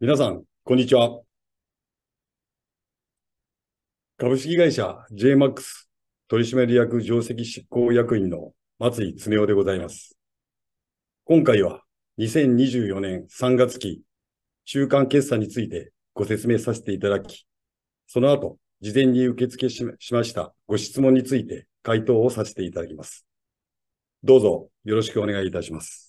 皆さん、こんにちは。株式会社 JMAX 取締役上席執行役員の松井恒夫でございます。今回は2024年3月期中間決算についてご説明させていただき、その後、事前に受付しましたご質問について回答をさせていただきます。どうぞよろしくお願いいたします。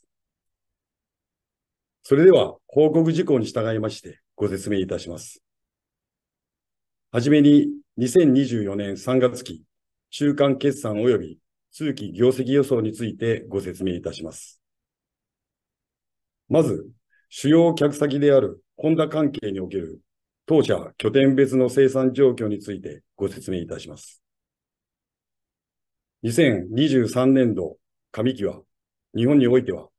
それでは報告事項に従いましてご説明いたします。はじめに2024年3月期中間決算及び通期業績予想についてご説明いたします。まず、主要客先であるホンダ関係における当社拠点別の生産状況についてご説明いたします。2023年度上期は日本においては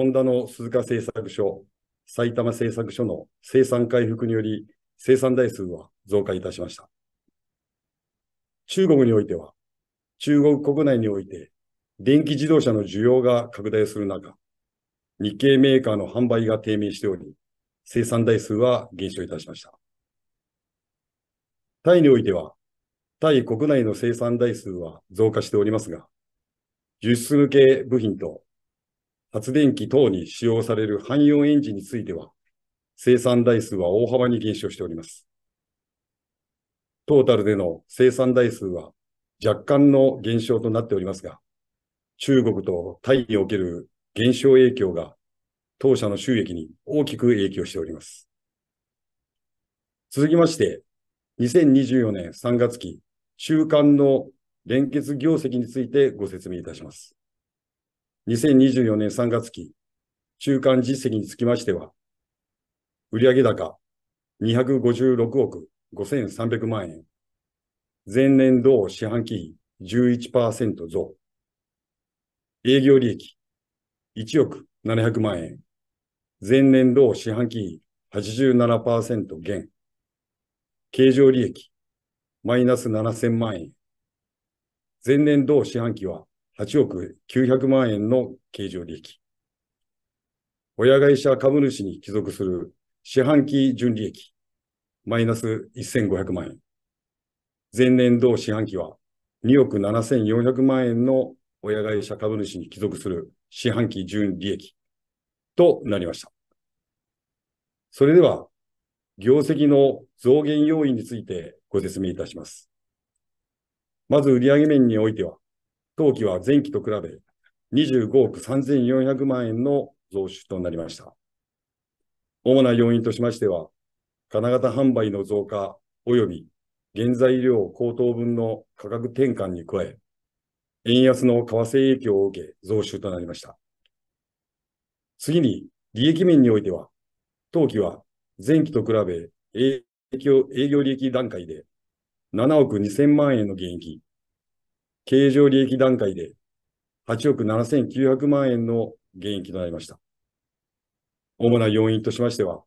ホンダの鈴鹿製作所、埼玉製作所の生産回復により生産台数は増加いたしました。中国においては、中国国内において電気自動車の需要が拡大する中、日系メーカーの販売が低迷しており、生産台数は減少いたしました。タイにおいては、タイ国内の生産台数は増加しておりますが、輸出向け部品と発電機等に使用される汎用エンジンについては、生産台数は大幅に減少しております。トータルでの生産台数は若干の減少となっておりますが、中国とタイにおける減少影響が当社の収益に大きく影響しております。続きまして、2024年3月期中間の連結業績についてご説明いたします。2024年3月期、中間実績につきましては、売上高256億5300万円、前年同四半期比11%増、営業利益1億700万円、前年同四半期比87%減、経常利益マイナス7000万円、前年同四半期は8億900万円の経常利益。親会社株主に帰属する四半期純利益、マイナス1500万円。前年同四半期は2億7400万円の親会社株主に帰属する四半期純利益となりました。それでは、業績の増減要因についてご説明いたします。まず売上面においては、当期は前期と比べ25億3400万円の増収となりました。主な要因としましては、金型販売の増加及び原材料高騰分の価格転換に加え、円安の為替影響を受け増収となりました。次に、利益面においては、当期は前期と比べ営業利益段階で7億2000万円の減益、経常利益段階で8億7900万円の減益となりました。主な要因としましては、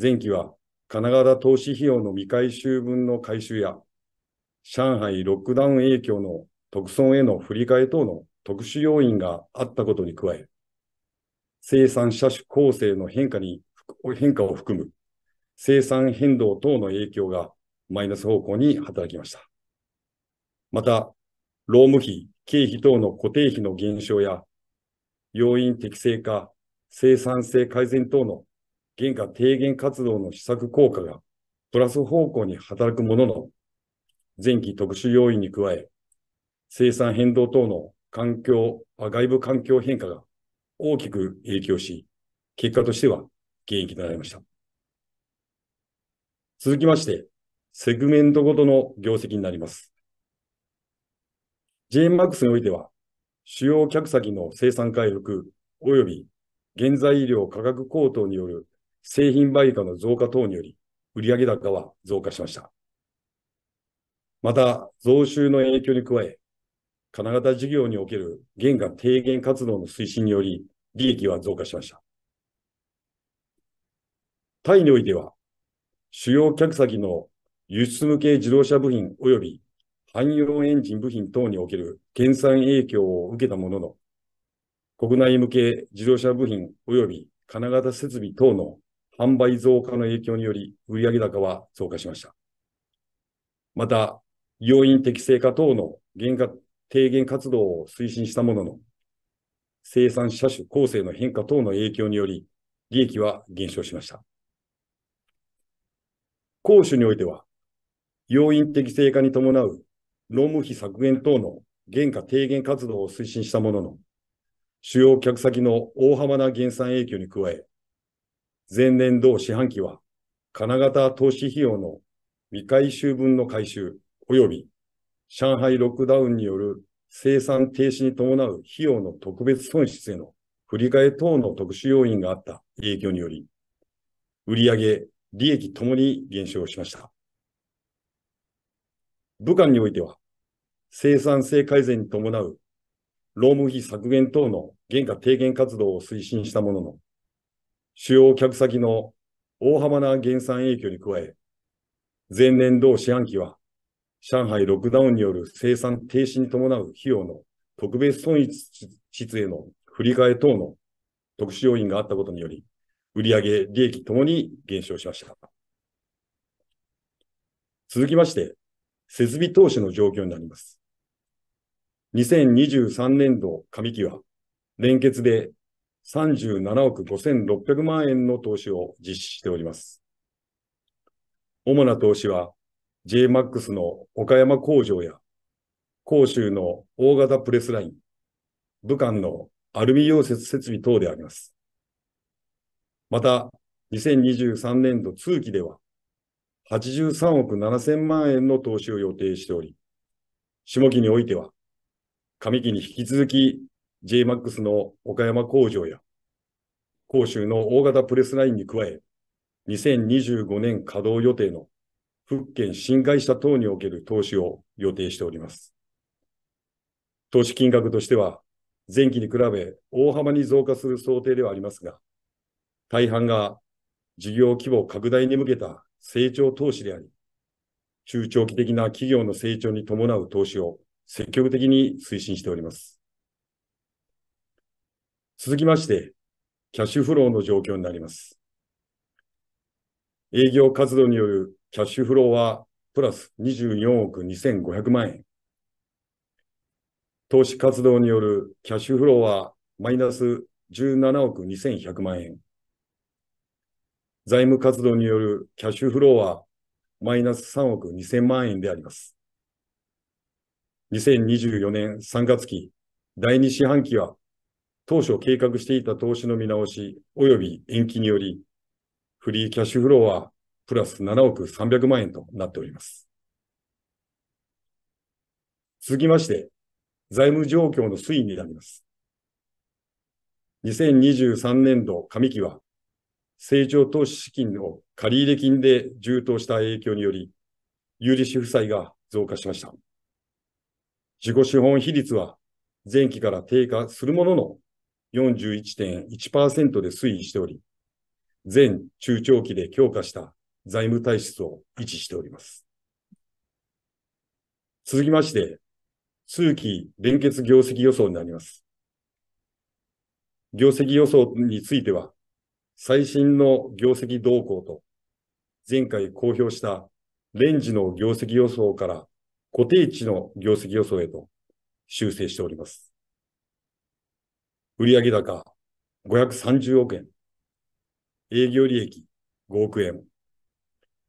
前期は神奈川投資費用の未回収分の回収や、上海ロックダウン影響の特損への振り替え等の特殊要因があったことに加え、生産車種構成の変化に、変化を含む生産変動等の影響がマイナス方向に働きました。また、労務費、経費等の固定費の減少や、要因適正化、生産性改善等の原価低減活動の施策効果がプラス方向に働くものの、前期特殊要因に加え、生産変動等の環境、外部環境変化が大きく影響し、結果としては減益となりました。続きまして、セグメントごとの業績になります。JMAX においては、主要客先の生産回復及び原材料価格高騰による製品売価の増加等により、売上高は増加しました。また、増収の影響に加え、金型事業における原価低減活動の推進により、利益は増加しました。タイにおいては、主要客先の輸出向け自動車部品及び汎用エンジン部品等における減産影響を受けたものの、国内向け自動車部品及び金型設備等の販売増加の影響により売上高は増加しました。また、要因適正化等の減価低減活動を推進したものの、生産車種構成の変化等の影響により、利益は減少しました。攻守においては、要因適正化に伴う労務費削減等の原価低減活動を推進したものの、主要客先の大幅な減産影響に加え、前年同四半期は金型投資費用の未回収分の回収及び上海ロックダウンによる生産停止に伴う費用の特別損失への振り替え等の特殊要因があった影響により、売上、利益ともに減少しました。武漢においては、生産性改善に伴う労務費削減等の原価低減活動を推進したものの、主要客先の大幅な減産影響に加え、前年同四半期は上海ロックダウンによる生産停止に伴う費用の特別損失への振り替え等の特殊要因があったことにより、売上、利益ともに減少しました。続きまして、設備投資の状況になります。2023年度上期は、連結で37億5600万円の投資を実施しております。主な投資は、JMAX の岡山工場や、広州の大型プレスライン、武漢のアルミ溶接設備等であります。また、2023年度通期では、83億7000万円の投資を予定しており、下期においては、上期に引き続き JMAX の岡山工場や甲州の大型プレスラインに加え、2025年稼働予定の復権新会社等における投資を予定しております。投資金額としては、前期に比べ大幅に増加する想定ではありますが、大半が事業規模拡大に向けた成長投資であり、中長期的な企業の成長に伴う投資を積極的に推進しております。続きまして、キャッシュフローの状況になります。営業活動によるキャッシュフローはプラス24億2500万円。投資活動によるキャッシュフローはマイナス17億2100万円。財務活動によるキャッシュフローはマイナス3億2000万円であります。2024年3月期第2四半期は、当初計画していた投資の見直し及び延期により、フリーキャッシュフローはプラス7億300万円となっております。続きまして、財務状況の推移になります。2023年度上期は、成長投資資金の借入金で充当した影響により、有利子負債が増加しました。自己資本比率は前期から低下するものの41.1%で推移しており、全中長期で強化した財務体質を維持しております。続きまして、通期連結業績予想になります。業績予想については、最新の業績動向と、前回公表したレンジの業績予想から固定値の業績予想へと修正しております。売上高530億円、営業利益5億円、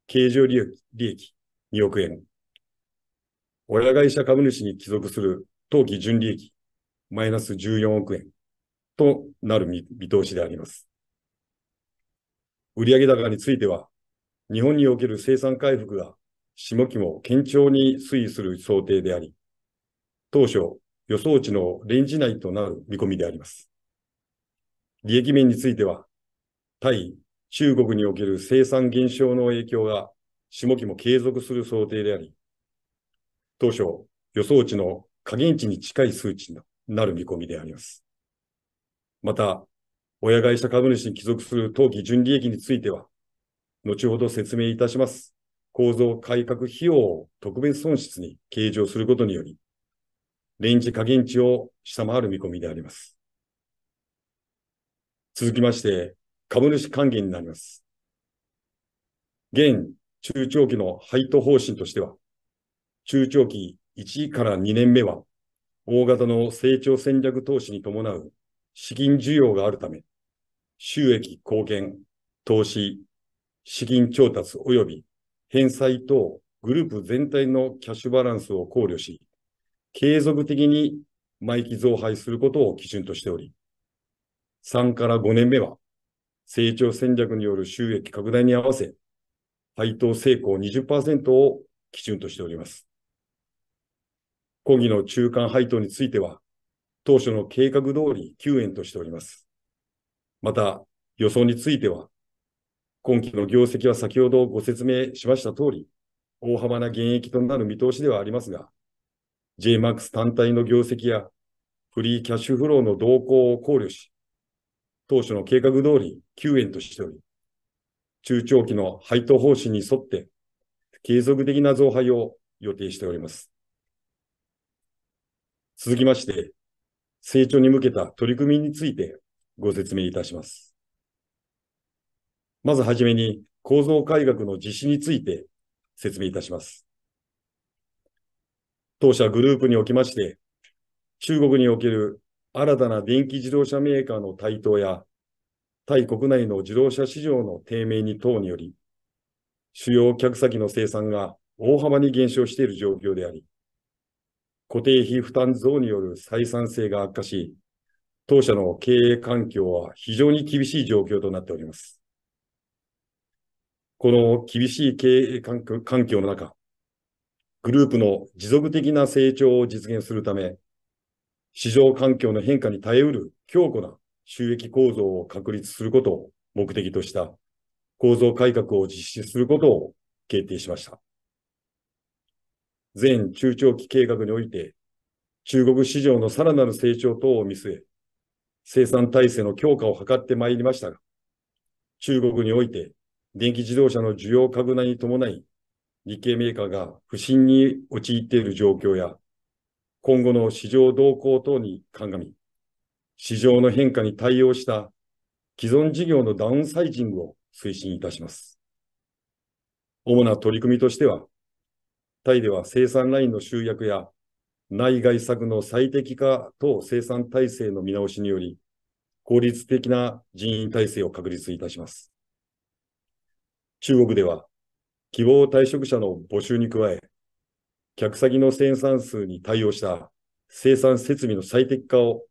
経常利益2億円、親会社株主に帰属する当期純利益マイナス14億円となる見通しであります。売上高については、日本における生産回復が下期も堅調に推移する想定であり、当初予想値のレンジ内となる見込みであります。利益面については、対中国における生産減少の影響が下期も継続する想定であり、当初予想値の下限値に近い数値になる見込みであります。また、親会社株主に帰属する当期純利益については、後ほど説明いたします。構造改革費用を特別損失に計上することにより、レンジ下限値を下回る見込みであります。続きまして、株主還元になります。現中長期の配当方針としては、中長期1から2年目は、大型の成長戦略投資に伴う資金需要があるため、収益、貢献、投資、資金調達及び返済とグループ全体のキャッシュバランスを考慮し、継続的に毎期増配することを基準としており、3から5年目は成長戦略による収益拡大に合わせ、配当成功20%を基準としております。講義の中間配当については、当初の計画通り9円としております。また、予想については、今期の業績は先ほどご説明しました通り、大幅な減益となる見通しではありますが、JMAX 単体の業績やフリーキャッシュフローの動向を考慮し、当初の計画通り9円としており、中長期の配当方針に沿って継続的な増配を予定しております。続きまして、成長に向けた取り組みについてご説明いたします。まずはじめに構造改革の実施について説明いたします。当社グループにおきまして、中国における新たな電気自動車メーカーの台頭や、タイ国内の自動車市場の低迷に等により、主要客先の生産が大幅に減少している状況であり、固定費負担増による採算性が悪化し、当社の経営環境は非常に厳しい状況となっております。この厳しい経営環境の中、グループの持続的な成長を実現するため、市場環境の変化に耐えうる強固な収益構造を確立することを目的とした構造改革を実施することを決定しました。全中長期計画において、中国市場のさらなる成長等を見据え、生産体制の強化を図ってまいりましたが、中国において電気自動車の需要拡大に伴い、日系メーカーが不振に陥っている状況や、今後の市場動向等に鑑み、市場の変化に対応した既存事業のダウンサイジングを推進いたします。主な取り組みとしては、タイでは生産ラインの集約や内外策の最適化等生産体制の見直しにより、効率的な人員体制を確立いたします。中国では、希望退職者の募集に加え、客先の生産数に対応した生産設備の最適化を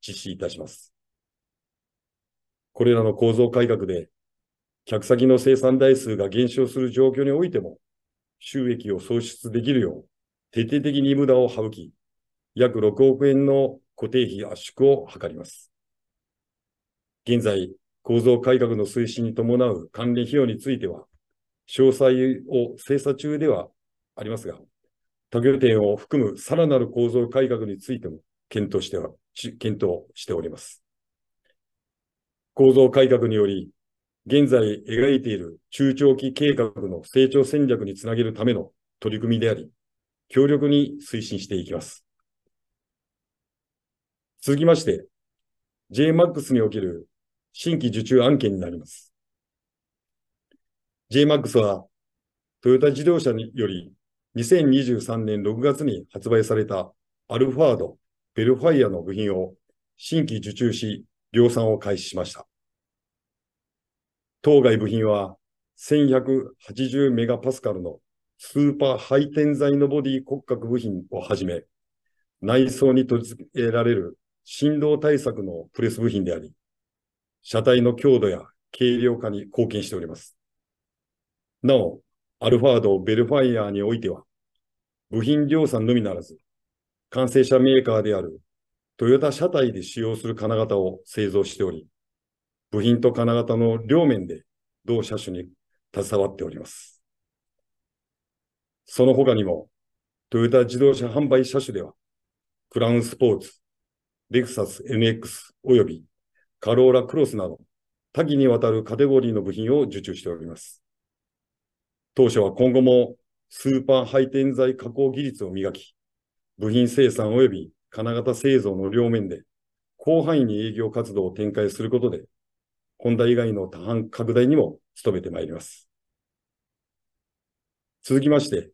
実施いたします。これらの構造改革で、客先の生産台数が減少する状況においても、収益を創出できるよう、徹底的に無駄を省き、約6億円の固定費圧縮を図ります。現在、構造改革の推進に伴う関連費用については、詳細を精査中ではありますが、他拠点を含むさらなる構造改革についても検討しては検討しております。構造改革により、現在描いている中長期計画の成長戦略につなげるための取り組みであり、強力に推進していきます。続きまして、JMAX における新規受注案件になります。JMAX はトヨタ自動車により2023年6月に発売されたアルファード、ベルファイアの部品を新規受注し、量産を開始しました。当該部品は1180メガパスカルのスーパー配点材のボディ骨格部品をはじめ、内装に取り付けられる振動対策のプレス部品であり、車体の強度や軽量化に貢献しております。なお、アルファードベルファイアにおいては、部品量産のみならず、完成車メーカーであるトヨタ車体で使用する金型を製造しており、部品と金型の両面で同車種に携わっております。その他にも、トヨタ自動車販売車種では、クラウンスポーツ、レクサス NX およびカローラクロスなど、多岐にわたるカテゴリーの部品を受注しております。当社は今後もスーパー配点材加工技術を磨き、部品生産及び金型製造の両面で広範囲に営業活動を展開することで、ホンダ以外の多範拡大にも努めてまいります。続きまして、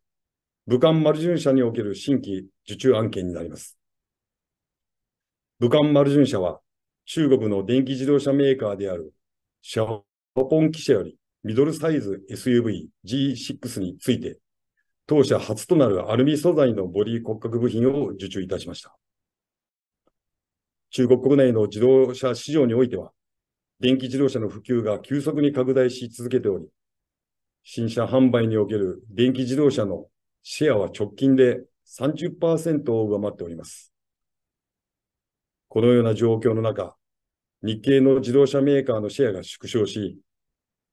武漢丸順社における新規受注案件になります。武漢丸順社は中国の電気自動車メーカーであるシャオポン記者よりミドルサイズ SUV G6 について、当社初となるアルミ素材のボディ骨格部品を受注いたしました。中国国内の自動車市場においては、電気自動車の普及が急速に拡大し続けており、新車販売における電気自動車のシェアは直近で30%を上回っております。このような状況の中、日系の自動車メーカーのシェアが縮小し、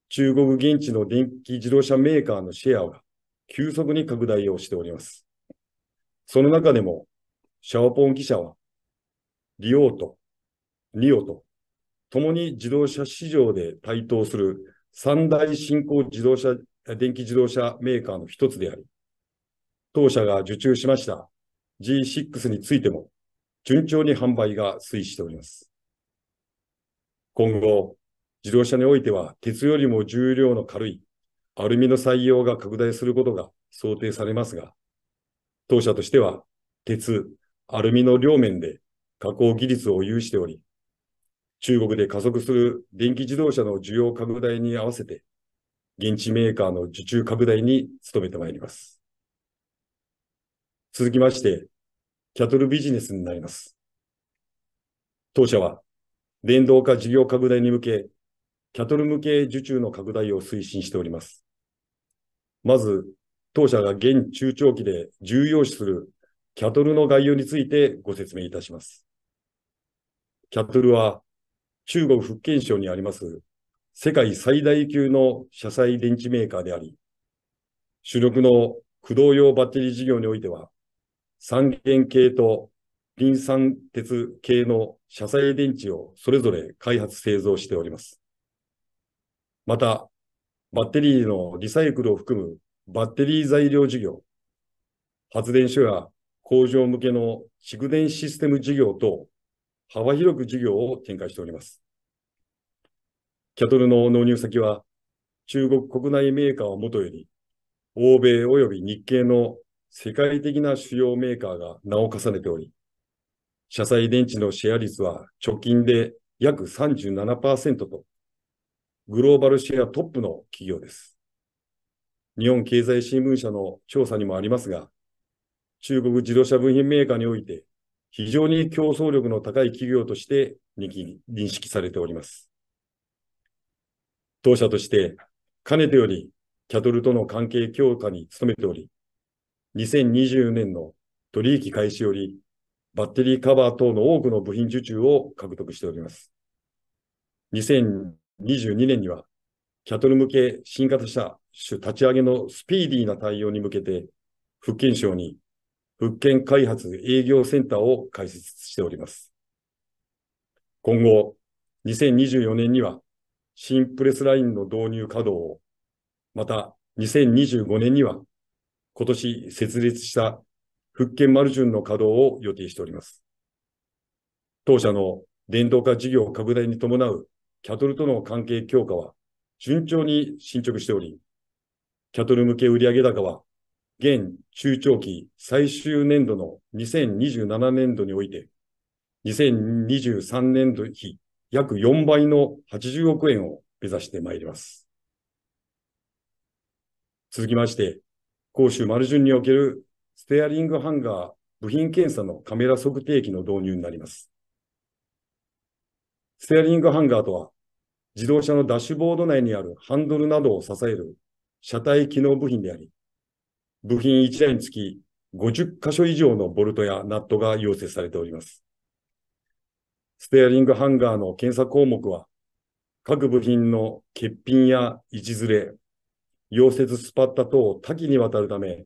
中国現地の電気自動車メーカーのシェアは急速に拡大をしております。その中でも、シャオポン記者は、リオーとリオと、共に自動車市場で台頭する三大新興自動車、電気自動車メーカーの一つであり、当社が受注しました G6 についても、順調に販売が推移しております。今後、自動車においては鉄よりも重量の軽いアルミの採用が拡大することが想定されますが、当社としては鉄、アルミの両面で加工技術を有しており、中国で加速する電気自動車の需要拡大に合わせて、現地メーカーの受注拡大に努めてまいります。続きまして、キャトルビジネスになります。当社は、電動化事業拡大に向け、キャトル向け受注の拡大を推進しております。まず、当社が現中長期で重要視するキャトルの概要についてご説明いたします。キャトルは中国福建省にあります世界最大級の車載電池メーカーであり、主力の駆動用バッテリー事業においては、三元系とリン酸鉄系の車載電池をそれぞれ開発製造しております。また、バッテリーのリサイクルを含むバッテリー材料事業、発電所や工場向けの蓄電システム事業等、幅広く事業を展開しております。キャトルの納入先は、中国国内メーカーをもとより、欧米及び日系の世界的な主要メーカーが名を重ねており、車載電池のシェア率は直近で約37%と、グローバルシェアトップの企業です。日本経済新聞社の調査にもありますが、中国自動車部品メーカーにおいて、非常に競争力の高い企業として認識されております。当社として、かねてより、キャトルとの関係強化に努めており、2024年の取引開始より、バッテリーカバー等の多くの部品受注を獲得しております。2022年には、キャトル向け新型車種立ち上げのスピーディーな対応に向けて、福建省に福建開発営業センターを開設しております。今後、2024年には新プレスラインの導入稼働を、また2025年には今年設立した復権マルジュンの稼働を予定しております。当社の電動化事業拡大に伴うキャトルとの関係強化は順調に進捗しており、キャトル向け売上高は現中長期最終年度の2027年度において、2023年度比約4倍の80億円を目指してまいります。続きまして、杭州丸順におけるステアリングハンガー部品検査のカメラ測定器の導入になります。ステアリングハンガーとは、自動車のダッシュボード内にあるハンドルなどを支える車体機能部品であり、部品1台につき50箇所以上のボルトやナットが溶接されております。ステアリングハンガーの検査項目は、各部品の欠品や位置ずれ、溶接スパッタ等多岐にわたるため、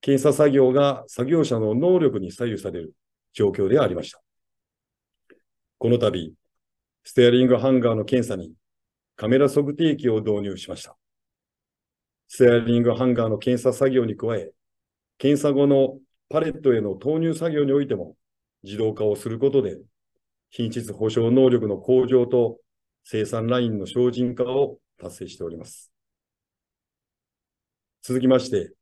検査作業が作業者の能力に左右される状況でありました。この度、ステアリングハンガーの検査にカメラ測定器を導入しました。ステアリングハンガーの検査作業に加え、検査後のパレットへの投入作業においても自動化をすることで、品質保証能力の向上と生産ラインの精進化を達成しております。続きまして、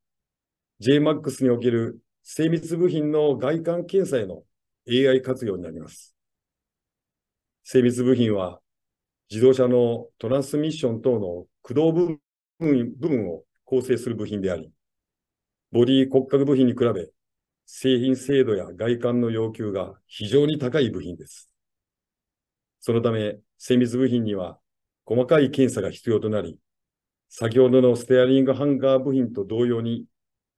JMAX における精密部品の外観検査への AI 活用になります。精密部品は自動車のトランスミッション等の駆動部分部分を構成する部品であり、ボディ骨格部品に比べ、製品精度や外観の要求が非常に高い部品です。そのため、精密部品には細かい検査が必要となり、先ほどのステアリングハンガー部品と同様に、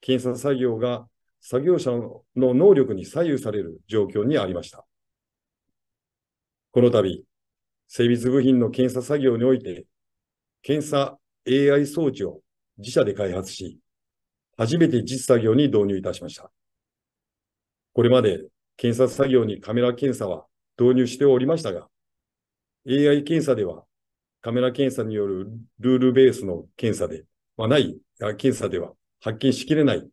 検査作業が作業者の能力に左右される状況にありました。この度、精密部品の検査作業において、検査 AI 装置を自社で開発し、初めて実作業に導入いたしました。これまで検査作業にカメラ検査は導入しておりましたが、AI 検査ではカメラ検査によるルールベースの検査ではない、検査では発見しきれない、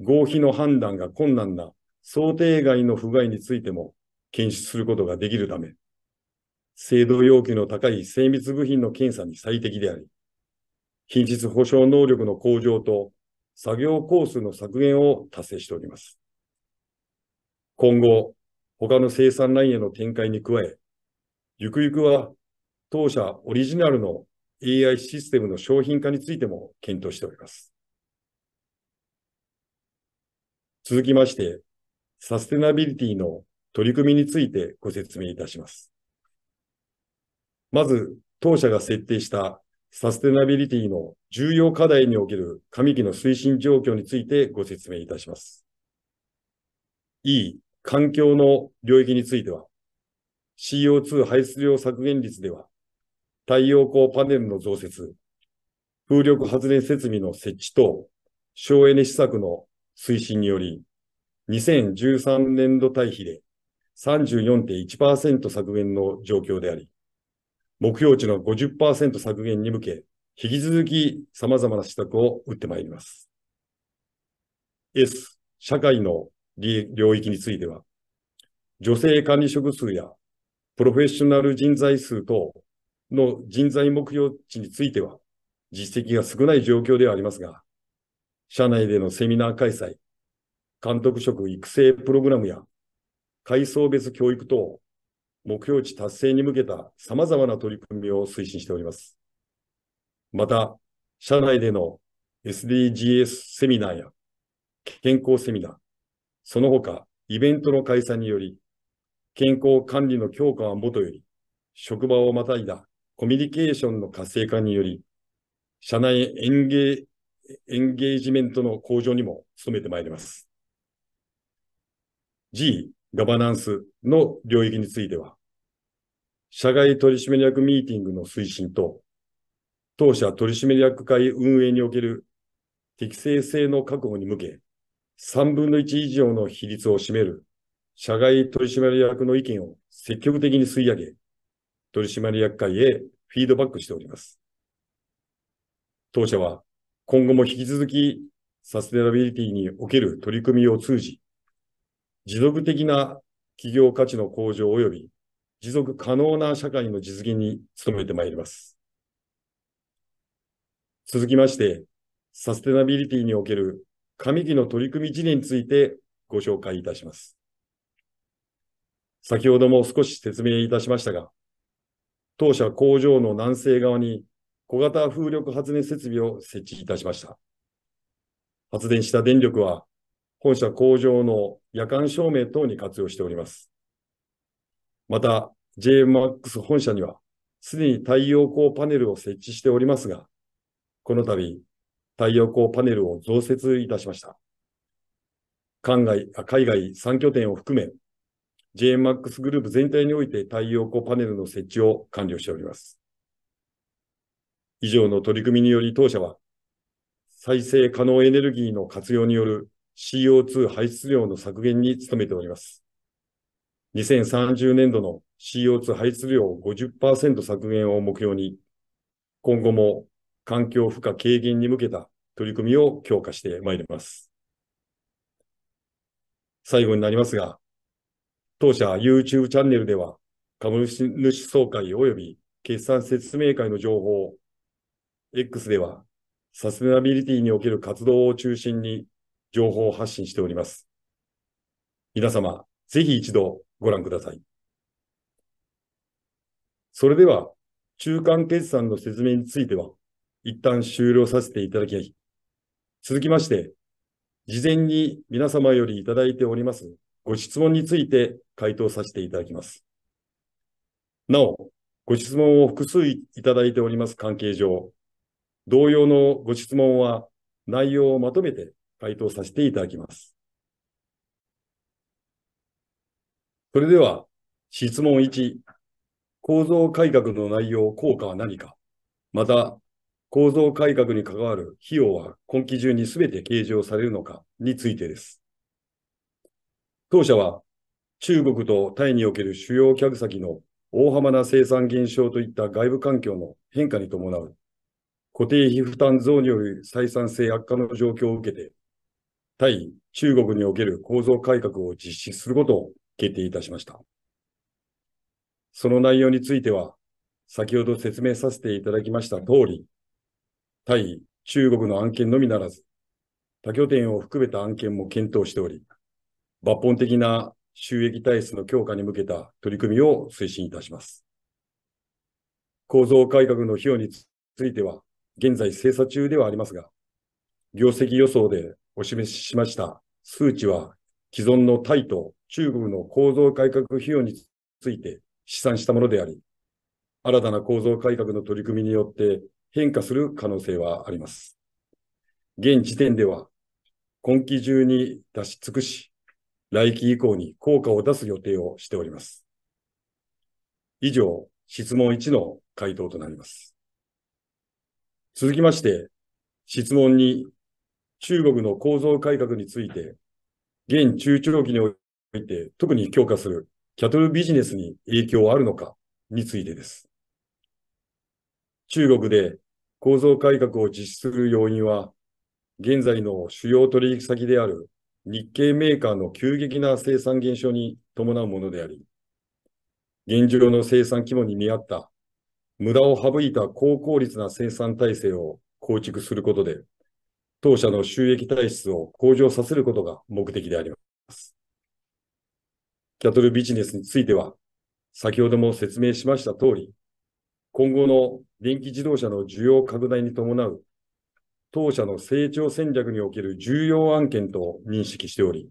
合否の判断が困難な想定外の不具合についても検出することができるため、精度要求の高い精密部品の検査に最適であり、品質保証能力の向上と作業工数の削減を達成しております。今後、他の生産ラインへの展開に加え、ゆくゆくは当社オリジナルの AI システムの商品化についても検討しております。続きまして、サステナビリティの取り組みについてご説明いたします。まず、当社が設定したサステナビリティの重要課題における上期の推進状況についてご説明いたします。E、環境の領域については、CO2 排出量削減率では、太陽光パネルの増設、風力発電設備の設置等、省エネ施策の推進により、2013年度対比で34.1%削減の状況であり、目標値の50%削減に向け、引き続き様々な施策を打ってまいります。S、社会の領域については、女性管理職数やプロフェッショナル人材数等、の人材目標値については、実績が少ない状況ではありますが、社内でのセミナー開催、監督職育成プログラムや、階層別教育等、目標値達成に向けた様々な取り組みを推進しております。また、社内での SDGs セミナーや健康セミナー、その他イベントの開催により、健康管理の強化はもとより、職場をまたいだコミュニケーションの活性化により、社内エンゲエンゲージメントの向上にも努めてまいります。G、ガバナンスの領域については、社外取締役ミーティングの推進と、当社取締役会運営における適正性の確保に向け、3分の1以上の比率を占める社外取締役の意見を積極的に吸い上げ、取締役会へフィードバックしております。当社は今後も引き続きサステナビリティにおける取り組みを通じ、持続的な企業価値の向上及び持続可能な社会の実現に努めてまいります。続きまして、サステナビリティにおける上期の取り組み事例についてご紹介いたします。先ほども少し説明いたしましたが、当社工場の南西側に小型風力発電設備を設置いたしました。発電した電力は、本社工場の夜間照明等に活用しております。また、JMAX 本社には、すでに太陽光パネルを設置しておりますが、この度、太陽光パネルを増設いたしました。海外海外3拠点を含め、JMAX グループ全体において太陽光パネルの設置を完了しております。以上の取り組みにより当社は、再生可能エネルギーの活用による CO2 排出量の削減に努めております。2030年度の CO2 排出量50%削減を目標に、今後も環境負荷軽減に向けた取り組みを強化してまいります。最後になりますが、当社 YouTube チャンネルでは、株主総会及び決算説明会の情報、X ではサステナビリティにおける活動を中心に情報を発信しております。皆様、ぜひ一度ご覧ください。それでは、中間決算の説明については、一旦終了させていただき、続きまして、事前に皆様よりいただいておりますご質問について回答させていただきます。なお、ご質問を複数いただいております関係上、同様のご質問は内容をまとめて回答させていただきます。それでは、質問1、構造改革の内容、効果は何か、また、構造改革に関わる費用は今期中にすべて計上されるのかについてです。当社は中国とタイにおける主要客先の大幅な生産減少といった外部環境の変化に伴う固定費負担増による採算性悪化の状況を受けて、対中国における構造改革を実施することを決定いたしました。その内容については、先ほど説明させていただきました通り、対中国の案件のみならず、他拠点を含めた案件も検討しており、抜本的な収益体質の強化に向けた取り組みを推進いたします。構造改革の費用については、現在精査中ではありますが、業績予想でお示ししました数値は、既存のタイと中国の構造改革費用について試算したものであり、新たな構造改革の取り組みによって変化する可能性はあります。現時点では、今期中に出し尽くし、来期以降に効果を出す予定をしております。以上、質問1の回答となります。続きまして、質問2、中国の構造改革について、現中長期において特に強化するキャトルビジネスに影響はあるのかについてです。中国で構造改革を実施する要因は、現在の主要取引先である日系メーカーの急激な生産減少に伴うものであり、現状の生産規模に見合った無駄を省いた高効率な生産体制を構築することで、当社の収益体質を向上させることが目的であります。キャトルビジネスについては、先ほども説明しました通り、今後の電気自動車の需要拡大に伴う当社の成長戦略における重要案件と認識しており、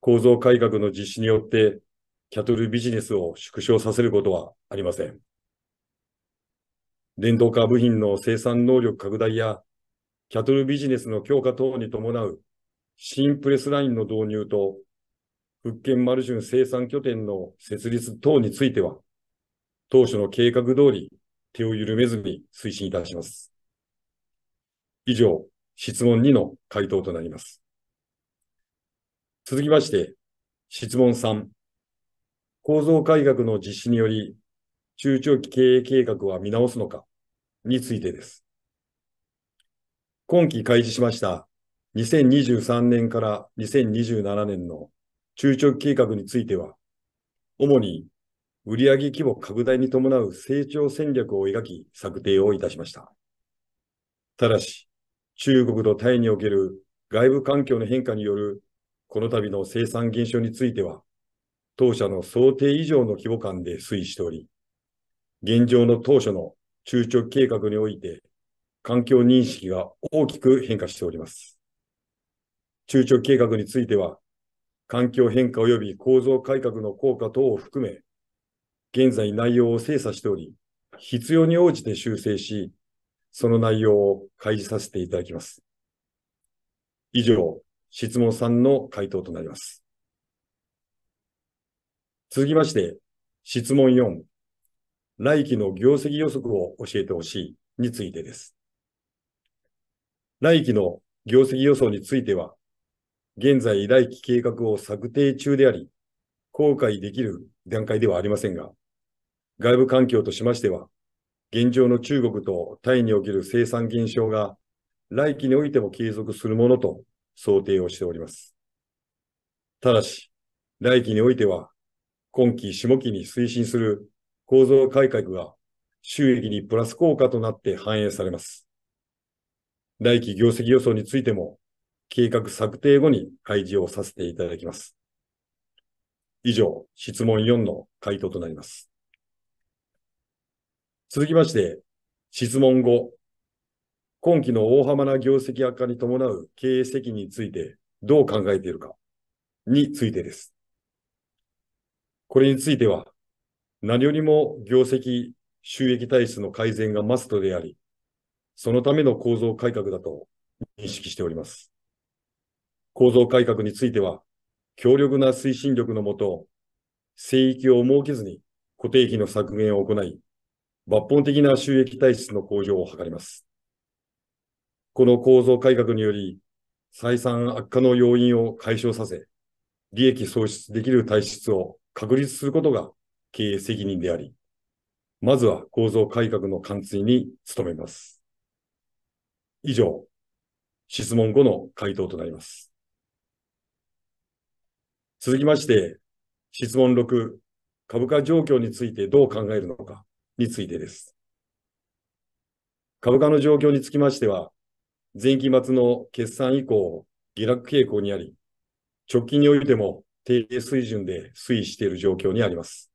構造改革の実施によって、キャトルビジネスを縮小させることはありません。電動化部品の生産能力拡大や、キャトルビジネスの強化等に伴う新プレスラインの導入と、福建マルシュン生産拠点の設立等については、当初の計画通り手を緩めずに推進いたします。以上、質問2の回答となります。続きまして、質問3。構造改革の実施により、中長期経営計画は見直すのかについてです。今期開示しました2023年から2027年の中長期計画については、主に売上規模拡大に伴う成長戦略を描き策定をいたしました。ただし、中国とタイにおける外部環境の変化によるこの度の生産減少については、当社の想定以上の規模感で推移しており、現状の当初の中長期計画において、環境認識が大きく変化しております。中長期計画については、環境変化及び構造改革の効果等を含め、現在内容を精査しており、必要に応じて修正し、その内容を開示させていただきます。以上、質問3の回答となります。続きまして、質問4、来期の業績予測を教えてほしいについてです。来期の業績予想については、現在来期計画を策定中であり、公開できる段階ではありませんが、外部環境としましては、現状の中国とタイにおける生産減少が来期においても継続するものと想定をしております。ただし、来期においては、今期下期に推進する構造改革が収益にプラス効果となって反映されます。来期業績予想についても、計画策定後に開示をさせていただきます。以上、質問4の回答となります。続きまして、質問後、今期の大幅な業績悪化に伴う経営責任についてどう考えているかについてです。これについては、何よりも業績、収益体質の改善がマストであり、そのための構造改革だと認識しております。構造改革については、強力な推進力のもと、聖域を設けずに固定費の削減を行い、抜本的な収益体質の向上を図ります。この構造改革により、採算悪化の要因を解消させ、利益創出できる体質を確立することが経営責任であり、まずは構造改革の貫通に努めます。以上、質問後の回答となります。続きまして、質問6、株価状況についてどう考えるのか。についてです。株価の状況につきましては、前期末の決算以降、下落傾向にあり、直近においても低水準で推移している状況にあります。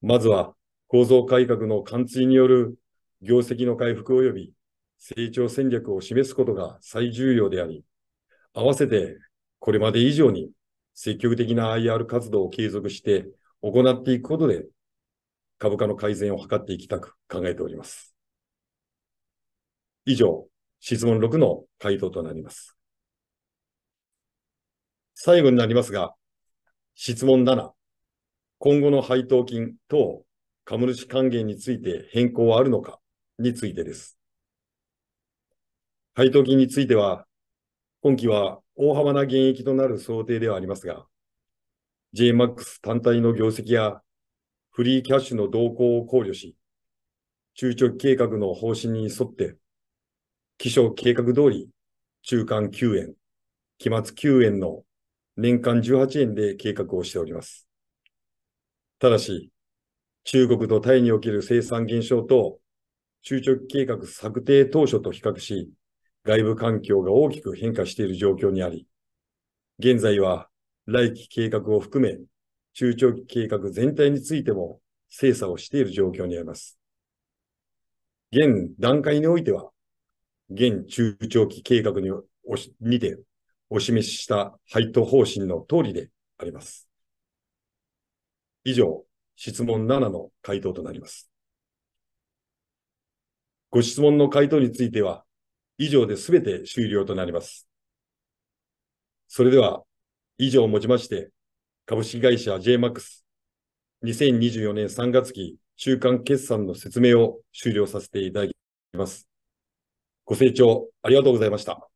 まずは、構造改革の貫通による業績の回復及び成長戦略を示すことが最重要であり、合わせてこれまで以上に積極的な IR 活動を継続して行っていくことで、株価の改善を図っていきたく考えております。以上、質問6の回答となります。最後になりますが、質問7、今後の配当金等株主還元について変更はあるのかについてです。配当金については、今期は大幅な減益となる想定ではありますが、JMAX 単体の業績やフリーキャッシュの動向を考慮し、中長期計画の方針に沿って、基礎計画通り、中間9円、期末9円の年間18円で計画をしております。ただし、中国とタイにおける生産減少と中長期計画策定当初と比較し、外部環境が大きく変化している状況にあり、現在は来期計画を含め、中長期計画全体についても精査をしている状況にあります。現段階においては、現中長期計画におしにてお示しした配当方針の通りであります。以上、質問7の回答となります。ご質問の回答については、以上で全て終了となります。それでは、以上をもちまして、株式会社 JMAX2024 年3月期中間決算の説明を終了させていただきます。ご清聴ありがとうございました。